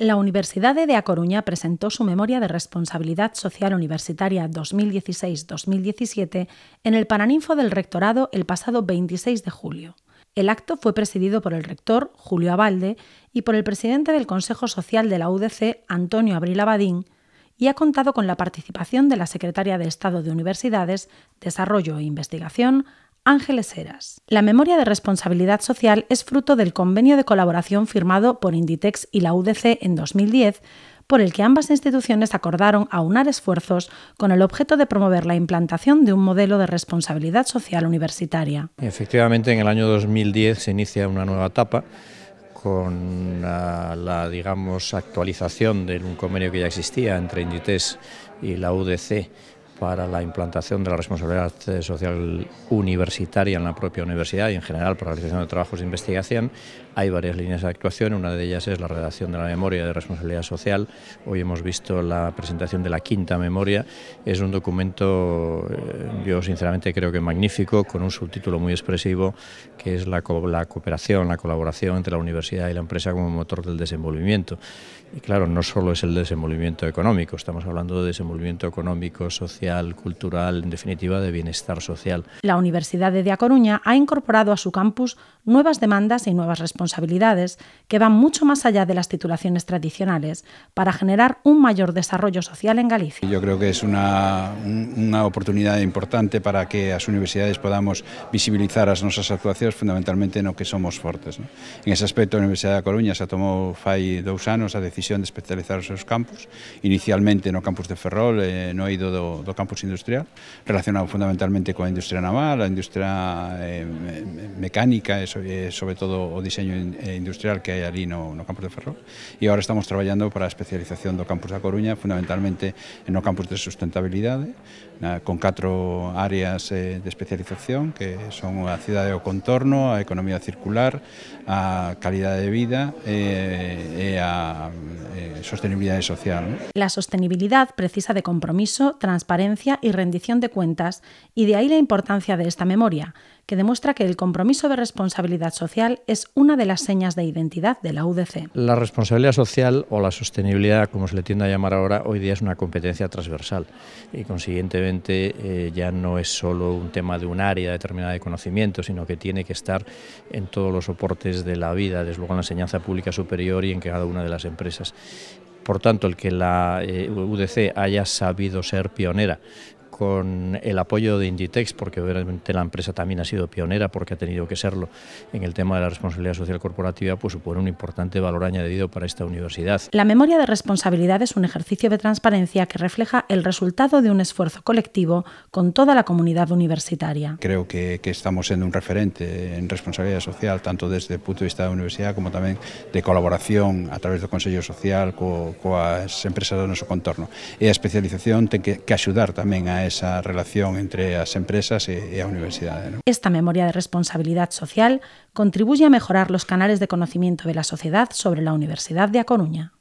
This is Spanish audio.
La Universidad de A Coruña presentó su Memoria de Responsabilidad Social Universitaria 2016-2017 en el Paraninfo del Rectorado el pasado 26 de julio. El acto fue presidido por el rector, Julio Abalde, y por el presidente del Consejo Social de la UDC, Antonio Abril Abadín, y ha contado con la participación de la secretaria de Estado de Universidades, Desarrollo e Investigación, Ángeles Heras. La memoria de responsabilidad social es fruto del convenio de colaboración firmado por Inditex y la UDC en 2010 por el que ambas instituciones acordaron aunar esfuerzos con el objeto de promover la implantación de un modelo de responsabilidad social universitaria. Efectivamente, en el año 2010 se inicia una nueva etapa con ah, la, digamos actualización de un convenio que ya existía entre Inditex y la UDC para la implantación de la responsabilidad social universitaria en la propia universidad y en general para la realización de trabajos de investigación. Hay varias líneas de actuación, una de ellas es la redacción de la memoria de responsabilidad social. Hoy hemos visto la presentación de la quinta memoria. Es un documento, eh, yo sinceramente creo que magnífico, con un subtítulo muy expresivo, que es la, la cooperación, la colaboración entre la universidad y la empresa como motor del desenvolvimiento. Y claro, no solo es el desenvolvimiento económico, estamos hablando de desenvolvimiento económico, social, cultural, en definitiva de bienestar social. La Universidad de A Coruña ha incorporado a su campus nuevas demandas y nuevas responsabilidades que van mucho más allá de las titulaciones tradicionales para generar un mayor desarrollo social en Galicia. Yo creo que es una, una oportunidad importante para que las universidades podamos visibilizar a nuestras actuaciones fundamentalmente no que somos fuertes. En ese aspecto, Universidad de A Coruña se tomado, fai dos años la decisión de especializar sus campus, inicialmente no campus de Ferrol, eh, no ha ido do campus industrial, relacionado fundamentalmente coa industria naval, a industria eh, mecánica e sobre, sobre todo o diseño eh, industrial que hai ali no, no campus de Ferrol. E agora estamos traballando para a especialización do campus da Coruña, fundamentalmente no campus de sustentabilidade, na, con catro áreas eh, de especialización, que son a cidade o contorno, a economía circular, a calidade de vida eh, e a... Eh, sostenibilidad social. La sostenibilidad precisa de compromiso, transparencia y rendición de cuentas, y de ahí la importancia de esta memoria, que demuestra que el compromiso de responsabilidad social es una de las señas de identidad de la UDC. La responsabilidad social o la sostenibilidad, como se le tiende a llamar ahora, hoy día es una competencia transversal y consiguientemente eh, ya no es solo un tema de un área determinada de conocimiento, sino que tiene que estar en todos los soportes de la vida, desde luego en la enseñanza pública superior y en cada una de las empresas. Por tanto, el que la eh, UDC haya sabido ser pionera con el apoyo de Inditex, porque obviamente la empresa también ha sido pionera, porque ha tenido que serlo en el tema de la responsabilidad social corporativa, pues supone un importante valor añadido para esta universidad. La memoria de responsabilidad es un ejercicio de transparencia que refleja el resultado de un esfuerzo colectivo con toda la comunidad universitaria. Creo que, estamos siendo un referente en responsabilidad social, tanto desde el punto de vista de la universidad como también de colaboración a través del Consejo Social con las empresas de nuestro contorno. Y e especialización tiene que, ayudar también a esa relación entre las empresas y e, e Esta memoria de responsabilidad social contribuye a mejorar los canales de conocimiento de la sociedad sobre la Universidad de A Coruña.